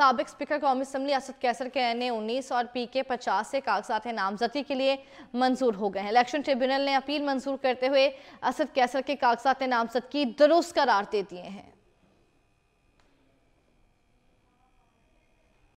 सबक स्पीकर कौमी असम्बली असद कैसर के एन ए उन्नीस और पी के पचास से कागजात नामजदगी के लिए मंजूर हो गए हैं इलेक्शन ट्रिब्यूनल ने अपील मंजूर करते हुए असद कैसर के कागजात नामजदगी दुरुस्त करार दे दिए हैं